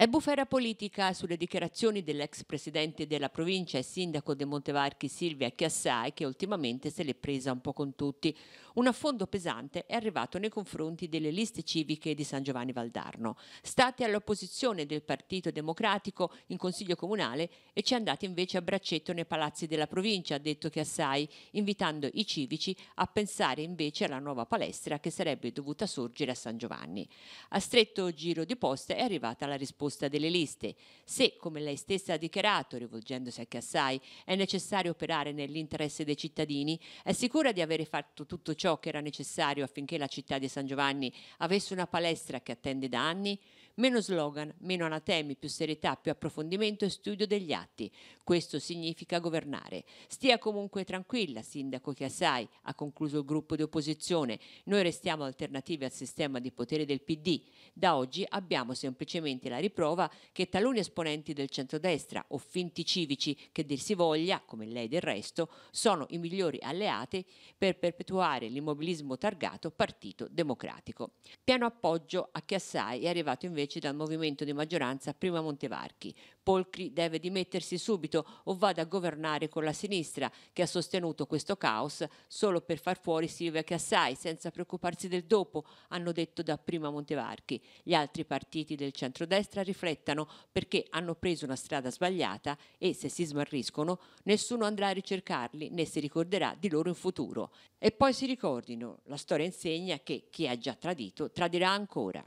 È bufera politica sulle dichiarazioni dell'ex presidente della provincia e sindaco di Montevarchi Silvia Chiassai che ultimamente se l'è presa un po' con tutti. Un affondo pesante è arrivato nei confronti delle liste civiche di San Giovanni Valdarno. State all'opposizione del Partito Democratico in Consiglio Comunale e ci andate invece a braccetto nei palazzi della provincia, ha detto Chiassai, invitando i civici a pensare invece alla nuova palestra che sarebbe dovuta sorgere a San Giovanni. A stretto giro di poste è arrivata la risposta proposta delle liste. Se, come lei stessa ha dichiarato, rivolgendosi a Cassai, è necessario operare nell'interesse dei cittadini, è sicura di avere fatto tutto ciò che era necessario affinché la città di San Giovanni avesse una palestra che attende da anni? Meno slogan, meno anatemi, più serietà, più approfondimento e studio degli atti. Questo significa governare. Stia comunque tranquilla, Sindaco Chiassai, ha concluso il gruppo di opposizione. Noi restiamo alternative al sistema di potere del PD. Da oggi abbiamo semplicemente la riprovazione prova che taluni esponenti del centrodestra o finti civici che dir si voglia, come lei del resto, sono i migliori alleati per perpetuare l'immobilismo targato Partito Democratico. Piano appoggio a Chiassai è arrivato invece dal movimento di maggioranza Prima Montevarchi. Polcri deve dimettersi subito o vada a governare con la sinistra che ha sostenuto questo caos solo per far fuori Silvia Chiassai senza preoccuparsi del dopo, hanno detto da Prima Montevarchi. Gli altri partiti del centrodestra riflettano perché hanno preso una strada sbagliata e se si smarriscono nessuno andrà a ricercarli né si ricorderà di loro in futuro. E poi si ricordino, la storia insegna che chi ha già tradito tradirà ancora.